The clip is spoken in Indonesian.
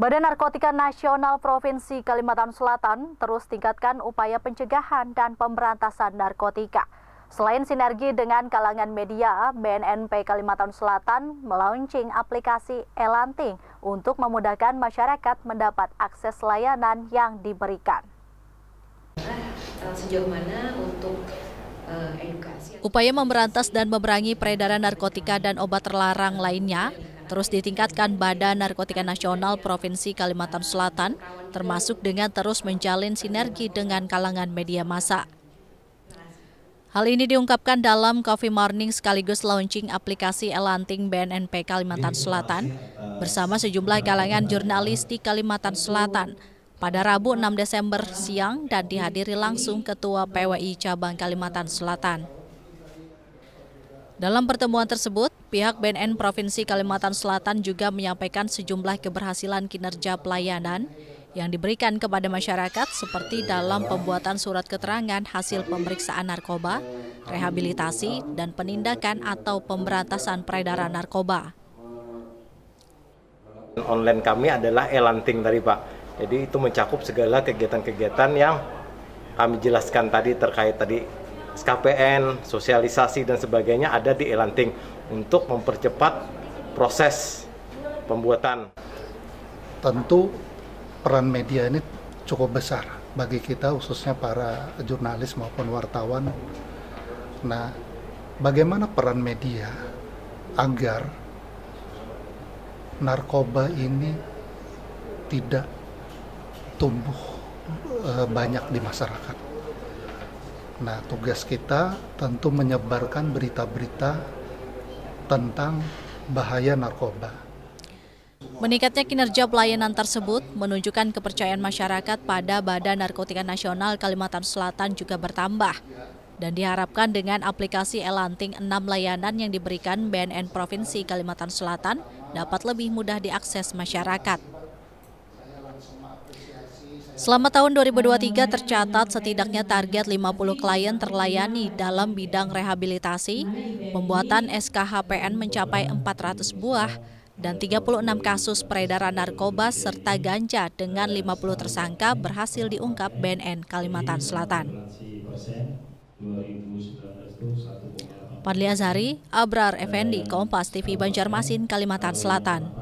Badan Narkotika Nasional Provinsi Kalimantan Selatan terus tingkatkan upaya pencegahan dan pemberantasan narkotika. Selain sinergi dengan kalangan media, BNNP Kalimantan Selatan melaunching aplikasi Elanting untuk memudahkan masyarakat mendapat akses layanan yang diberikan. Eh, sejauh mana untuk eh, Upaya memberantas dan memerangi peredaran narkotika dan obat terlarang lainnya Terus ditingkatkan Badan Narkotika Nasional Provinsi Kalimantan Selatan, termasuk dengan terus menjalin sinergi dengan kalangan media massa. Hal ini diungkapkan dalam Coffee Morning sekaligus launching aplikasi Elanting BNNP Kalimantan Selatan bersama sejumlah kalangan jurnalis di Kalimantan Selatan pada Rabu 6 Desember siang dan dihadiri langsung Ketua PWI Cabang Kalimantan Selatan. Dalam pertemuan tersebut, pihak BNN Provinsi Kalimantan Selatan juga menyampaikan sejumlah keberhasilan kinerja pelayanan yang diberikan kepada masyarakat seperti dalam pembuatan surat keterangan hasil pemeriksaan narkoba, rehabilitasi, dan penindakan atau pemberantasan peredaran narkoba. Online kami adalah e-lanting tadi Pak, jadi itu mencakup segala kegiatan-kegiatan yang kami jelaskan tadi terkait tadi SKPN, sosialisasi dan sebagainya ada di Elanting untuk mempercepat proses pembuatan. Tentu peran media ini cukup besar bagi kita khususnya para jurnalis maupun wartawan. Nah, bagaimana peran media agar narkoba ini tidak tumbuh eh, banyak di masyarakat? Nah, tugas kita tentu menyebarkan berita-berita tentang bahaya narkoba. Meningkatnya kinerja pelayanan tersebut menunjukkan kepercayaan masyarakat pada Badan Narkotika Nasional Kalimantan Selatan juga bertambah. Dan diharapkan dengan aplikasi Elanting 6 layanan yang diberikan BNN Provinsi Kalimantan Selatan dapat lebih mudah diakses masyarakat. Selama tahun 2023 tercatat setidaknya target 50 klien terlayani dalam bidang rehabilitasi, pembuatan SKHPN mencapai 400 buah, dan 36 kasus peredaran narkoba serta ganja dengan 50 tersangka berhasil diungkap BNN Kalimantan Selatan. Padli Azhari, Abrar Effendi, Kompas TV Banjarmasin, Kalimantan Selatan.